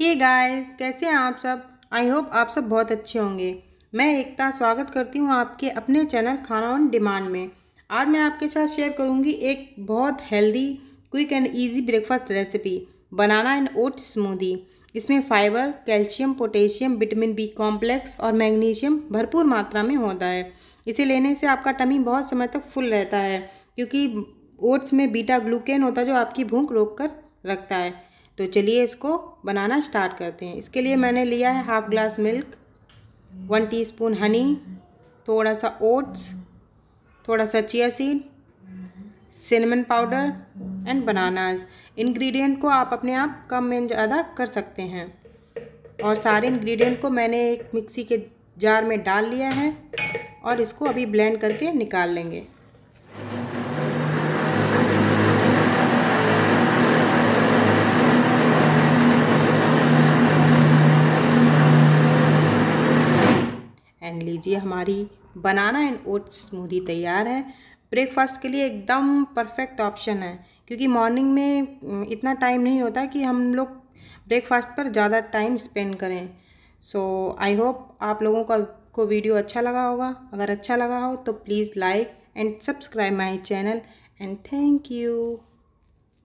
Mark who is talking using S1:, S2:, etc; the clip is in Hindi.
S1: हे गाइस कैसे हैं आप सब आई होप आप सब बहुत अच्छे होंगे मैं एकता स्वागत करती हूँ आपके अपने चैनल खाना ऑन डिमांड में आज मैं आपके साथ शेयर करूँगी एक बहुत healthy quick and easy breakfast recipe banana and oat smoothie इसमें fibre calcium potassium vitamin B complex और मैग्नीशियम भरपूर मात्रा में होता है इसे लेने से आपका टमी बहुत समय तक फुल रहता है क्योंकि ओट्स में बीटा ग्लूकेन होता है जो आपकी भूख रोक कर रखता है तो चलिए इसको बनाना स्टार्ट करते हैं इसके लिए मैंने लिया है half glass milk one teaspoon honey थोड़ा सा ओट्स थोड़ा सा chia seed cinnamon powder and bananas ingredient को आप अपने आप कम में ज़्यादा कर सकते हैं और सारे इंग्रेडिएंट को मैंने एक मिक्सी के जार में डाल लिया है और इसको अभी ब्लेंड करके निकाल लेंगे पहन लीजिए हमारी बनाना एंड ओट्स स्मूदी तैयार है ब्रेकफास्ट के लिए एकदम परफेक्ट ऑप्शन है क्योंकि मॉर्निंग में इतना टाइम नहीं होता कि हम लोग ब्रेकफास्ट पर ज़्यादा टाइम स्पेंड करें सो आई होप आप लोगों का को वीडियो अच्छा लगा होगा अगर अच्छा लगा हो तो please like and subscribe my channel and thank you